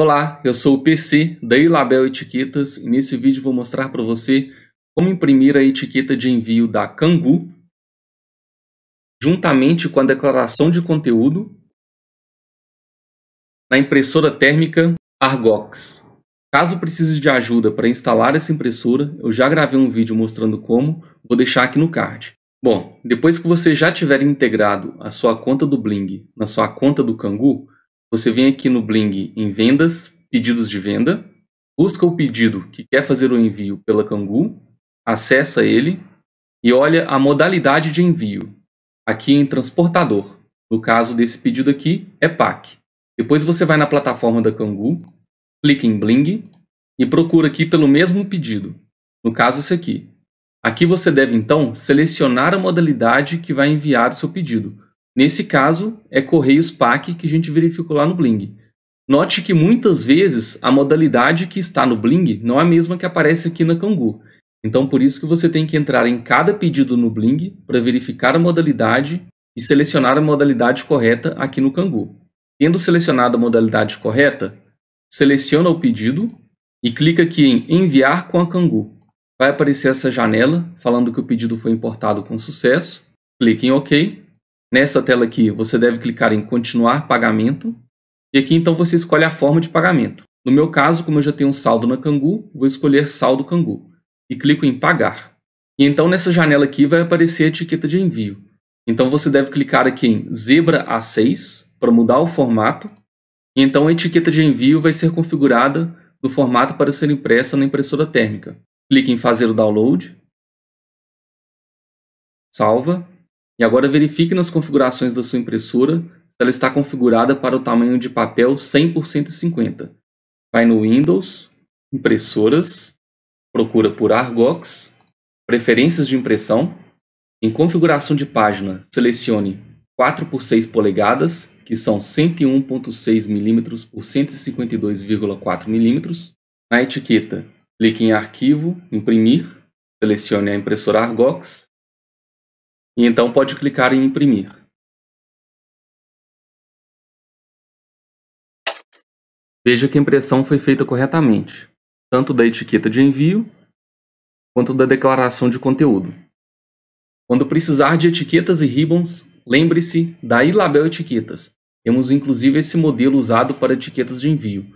Olá, eu sou o PC da Ilabel Etiquetas e nesse vídeo vou mostrar para você como imprimir a etiqueta de envio da Kangoo, juntamente com a declaração de conteúdo na impressora térmica Argox. Caso precise de ajuda para instalar essa impressora, eu já gravei um vídeo mostrando como, vou deixar aqui no card. Bom, depois que você já tiver integrado a sua conta do Bling na sua conta do Kangoo você vem aqui no Bling em Vendas, Pedidos de Venda, busca o pedido que quer fazer o envio pela Cangu, acessa ele e olha a modalidade de envio, aqui em Transportador. No caso desse pedido aqui, é PAC. Depois você vai na plataforma da Cangu, clica em Bling e procura aqui pelo mesmo pedido, no caso esse aqui. Aqui você deve então selecionar a modalidade que vai enviar o seu pedido, Nesse caso, é Correios PAC que a gente verificou lá no Bling. Note que muitas vezes a modalidade que está no Bling não é a mesma que aparece aqui na kangoo Então, por isso que você tem que entrar em cada pedido no Bling para verificar a modalidade e selecionar a modalidade correta aqui no kangoo Tendo selecionado a modalidade correta, seleciona o pedido e clica aqui em Enviar com a kangoo Vai aparecer essa janela falando que o pedido foi importado com sucesso. Clique em OK Nessa tela aqui, você deve clicar em continuar pagamento. E aqui então você escolhe a forma de pagamento. No meu caso, como eu já tenho um saldo na Cangu, vou escolher saldo Cangu e clico em pagar. E então nessa janela aqui vai aparecer a etiqueta de envio. Então você deve clicar aqui em Zebra A6 para mudar o formato. E então a etiqueta de envio vai ser configurada no formato para ser impressa na impressora térmica. Clique em fazer o download. Salva e agora verifique nas configurações da sua impressora se ela está configurada para o tamanho de papel 100% por 50. Vai no Windows, Impressoras, procura por Argox, Preferências de impressão. Em configuração de página, selecione 4 por 6 polegadas, que são 101.6 mm por 152,4 mm. Na etiqueta, clique em Arquivo, Imprimir, selecione a impressora Argox e então pode clicar em imprimir. Veja que a impressão foi feita corretamente, tanto da etiqueta de envio quanto da declaração de conteúdo. Quando precisar de etiquetas e ribbons, lembre-se da iLabel Etiquetas. Temos inclusive esse modelo usado para etiquetas de envio.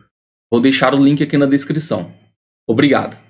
Vou deixar o link aqui na descrição. Obrigado!